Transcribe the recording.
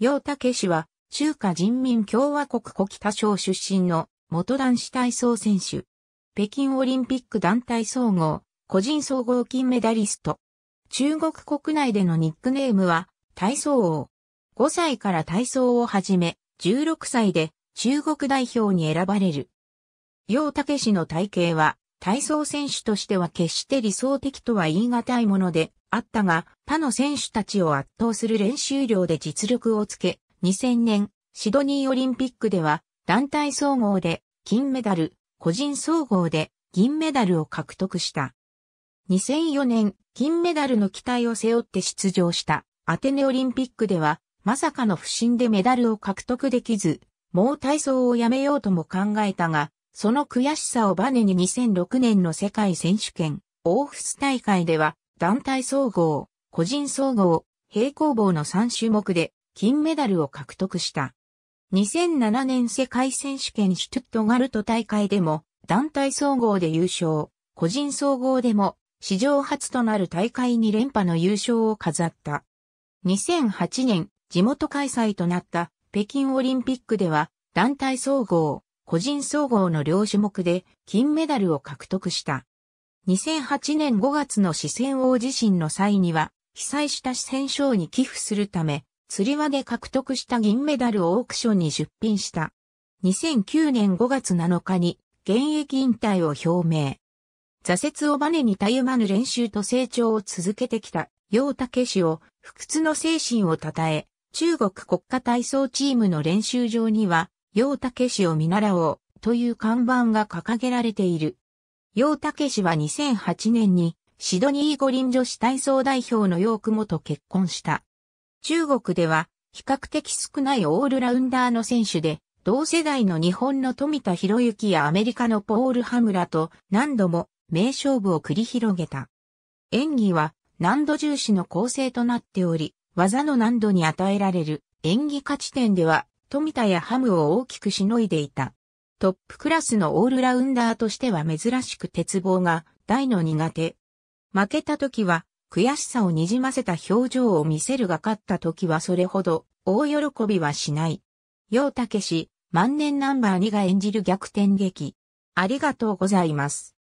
陽武氏は、中華人民共和国古北省出身の元男子体操選手。北京オリンピック団体総合、個人総合金メダリスト。中国国内でのニックネームは、体操王。5歳から体操を始め、16歳で中国代表に選ばれる。陽武氏の体型は体操選手としては決して理想的とは言い難いものであったが、他の選手たちを圧倒する練習量で実力をつけ、2000年シドニーオリンピックでは団体総合で金メダル、個人総合で銀メダルを獲得した。2004年金メダルの期待を背負って出場したアテネオリンピックではまさかの不振でメダルを獲得できず、もう体操をやめようとも考えたが、その悔しさをバネに2006年の世界選手権、オーフス大会では、団体総合、個人総合、平行棒の3種目で、金メダルを獲得した。2007年世界選手権シュトゥットガルト大会でも、団体総合で優勝、個人総合でも、史上初となる大会に連覇の優勝を飾った。2008年、地元開催となった北京オリンピックでは、団体総合、個人総合の両種目で金メダルを獲得した。2008年5月の四川大地震の際には、被災した四川省に寄付するため、釣り輪で獲得した銀メダルをオークションに出品した。2009年5月7日に現役引退を表明。挫折をバネにたゆまぬ練習と成長を続けてきた楊武氏を不屈の精神を称え、中国国家体操チームの練習場には陽武氏を見習おうという看板が掲げられている。陽武氏は2008年にシドニー五輪女子体操代表の陽雲と結婚した。中国では比較的少ないオールラウンダーの選手で、同世代の日本の富田博之やアメリカのポール・ハムラと何度も名勝負を繰り広げた。演技は難度重視の構成となっており、技の難度に与えられる演技価値点では富田やハムを大きくしのいでいた。トップクラスのオールラウンダーとしては珍しく鉄棒が大の苦手。負けた時は悔しさをにじませた表情を見せるが勝った時はそれほど大喜びはしない。陽武氏、万年ナンバー2が演じる逆転劇。ありがとうございます。